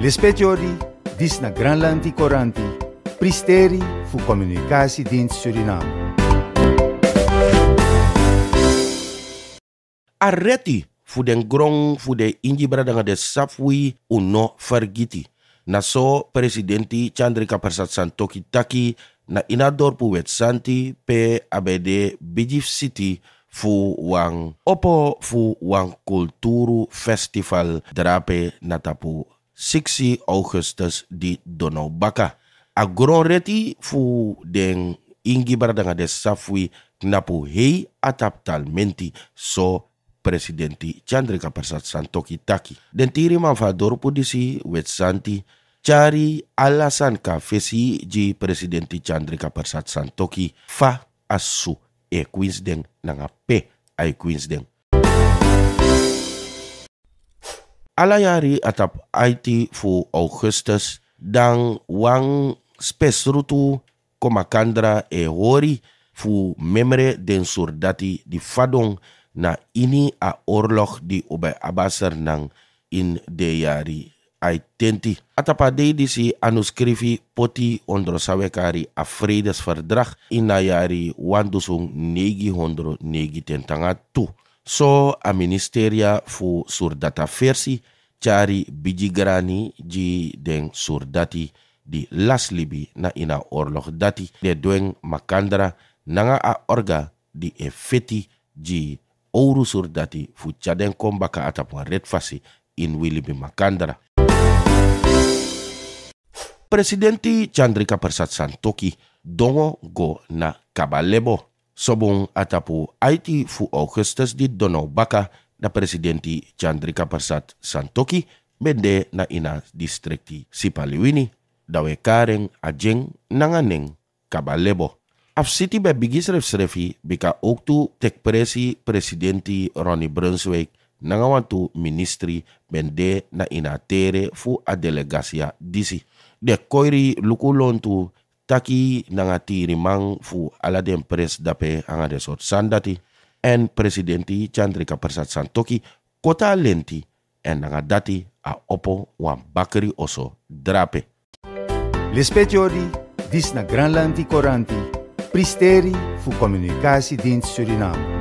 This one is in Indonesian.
Lispetiori, dis na Granlandi Coranti, Pristeri fu Communicatiedienst Suriname. Arreti fu den grong fu de ingibra bradanga de safui uno vergiti. Naso presidenti Chandrika Persat Santoki na ina dorpu santi pe abede Bijif City fu wang opo fu wang kulturu festival drape natapu 6 Augustus di Donau Baka. Agro reti fu den ingi baradanga de safui napu hei atap talmenti so presidenti Chandrika Persat Santoki Taki. Den tiri man fa disi wet santi cari alasan ka fesi ji presidenti Chandrika Persat Santoki fa asu e Queens den nanga pe ai Queens den alayari atap IT fu augustus dan wang spesrutu komakandra e hori fu memre den surdati di fadong na ini a orlog di ube abaser nang in de jari tenti. Atapa di si anuskrifi poti ondrosawekari a verdrag in na yari wandusung negi negi tu so a ministeria fu surdata versi cari bijigrani ji deng surdati di las libi na ina orloh dati de doeng makandra nanga a orga di efeti ji ouru surdati fu cadeng kombaka baka atapuan red fasi in wilibi makandra presidenti chandrika persat santoki dongo go na kabalebo Sobong atapu IT fu Augustus di Donau Baka na presidenti Chandrika Persat Santoki bende na ina distrikti Sipaliwini dawe kareng ajeng nanganeng kabalebo. Afsiti be bigis refsrefi beka bika oktu tek presi presidenti Ronnie Brunswick nangawantu ministri bende na ina tere fu a delegasia ya disi. De koiri lukulontu taki nanga tiri mang fu ala den pres dape anga de sandati en presidenti Chandrika Persat Santoki kota lenti en nanga dati a opo wan bakri oso drape. Lespetiodi, dis na Granlandi koranti pristeri fu communicatie Suriname.